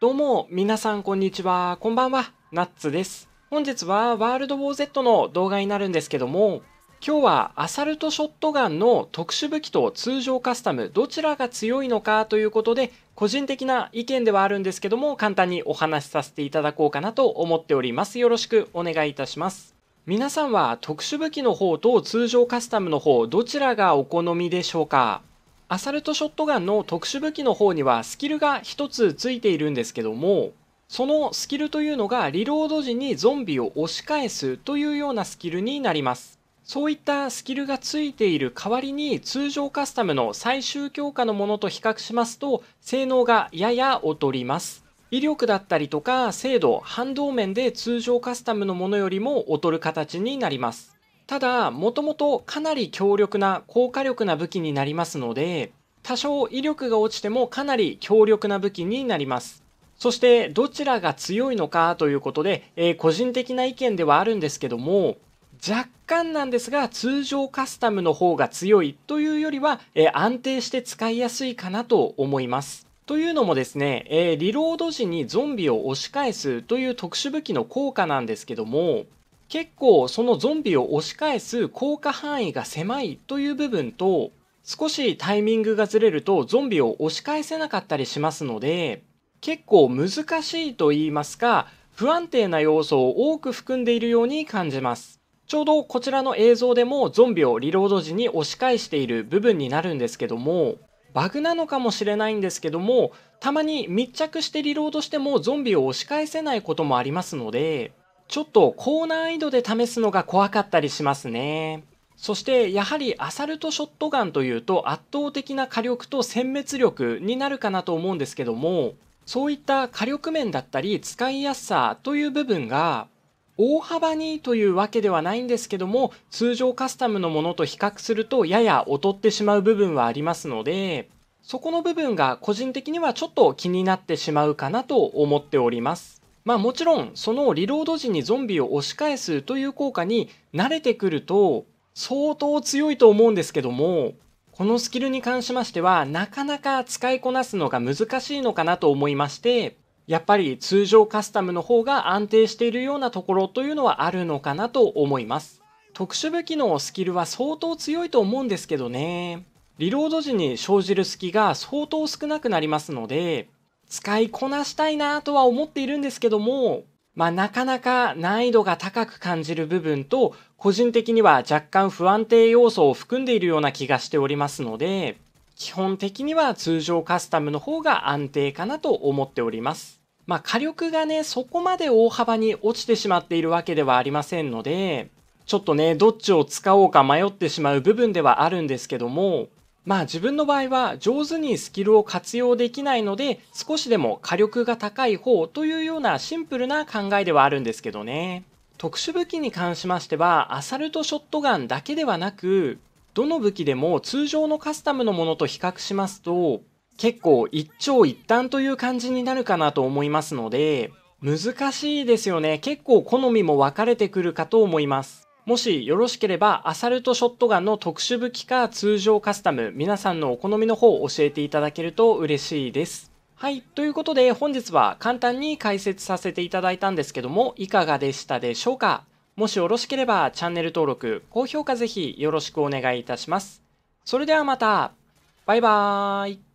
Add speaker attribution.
Speaker 1: どうも、皆さんこんにちは。こんばんは。ナッツです。本日はワールドウォー Z の動画になるんですけども、今日はアサルトショットガンの特殊武器と通常カスタムどちらが強いのかということで、個人的な意見ではあるんですけども、簡単にお話しさせていただこうかなと思っております。よろしくお願いいたします。皆さんは特殊武器の方と通常カスタムの方どちらがお好みでしょうかアサルトショットガンの特殊武器の方にはスキルが1つついているんですけどもそのスキルというのがリロード時にゾンビを押し返すというようなスキルになりますそういったスキルがついている代わりに通常カスタムの最終強化のものと比較しますと性能がやや劣ります威力だったりとか精度反動面で通常カスタムのものよりも劣る形になりますただ、もともとかなり強力な、高火力な武器になりますので、多少威力が落ちてもかなり強力な武器になります。そしてどちらが強いのかということで、えー、個人的な意見ではあるんですけども若干なんですが通常カスタムの方が強いというよりは、えー、安定して使いやすいかなと思います。というのもですね、えー、リロード時にゾンビを押し返すという特殊武器の効果なんですけども結構そのゾンビを押し返す効果範囲が狭いという部分と少しタイミングがずれるとゾンビを押し返せなかったりしますので結構難しいと言いますか不安定な要素を多く含んでいるように感じますちょうどこちらの映像でもゾンビをリロード時に押し返している部分になるんですけどもバグなのかもしれないんですけどもたまに密着してリロードしてもゾンビを押し返せないこともありますのでちょっと高難易度で試すのが怖かったりしますね。そしてやはりアサルトショットガンというと圧倒的な火力と殲滅力になるかなと思うんですけどもそういった火力面だったり使いやすさという部分が大幅にというわけではないんですけども通常カスタムのものと比較するとやや劣ってしまう部分はありますのでそこの部分が個人的にはちょっと気になってしまうかなと思っております。まあ、もちろんそのリロード時にゾンビを押し返すという効果に慣れてくると相当強いと思うんですけどもこのスキルに関しましてはなかなか使いこなすのが難しいのかなと思いましてやっぱり通常カスタムの方が安定しているようなところというのはあるのかなと思います特殊武器のスキルは相当強いと思うんですけどねリロード時に生じる隙が相当少なくなりますので使いこなしたいなとは思っているんですけども、まあ、なかなか難易度が高く感じる部分と、個人的には若干不安定要素を含んでいるような気がしておりますので、基本的には通常カスタムの方が安定かなと思っております。まあ、火力がね、そこまで大幅に落ちてしまっているわけではありませんので、ちょっとね、どっちを使おうか迷ってしまう部分ではあるんですけども、まあ自分の場合は上手にスキルを活用できないので少しでも火力が高い方というようなシンプルな考えではあるんですけどね。特殊武器に関しましてはアサルトショットガンだけではなくどの武器でも通常のカスタムのものと比較しますと結構一長一短という感じになるかなと思いますので難しいですよね。結構好みも分かれてくるかと思います。もしよろしければアサルトショットガンの特殊武器か通常カスタム皆さんのお好みの方を教えていただけると嬉しいです。はい。ということで本日は簡単に解説させていただいたんですけどもいかがでしたでしょうかもしよろしければチャンネル登録、高評価ぜひよろしくお願いいたします。それではまたバイバーイ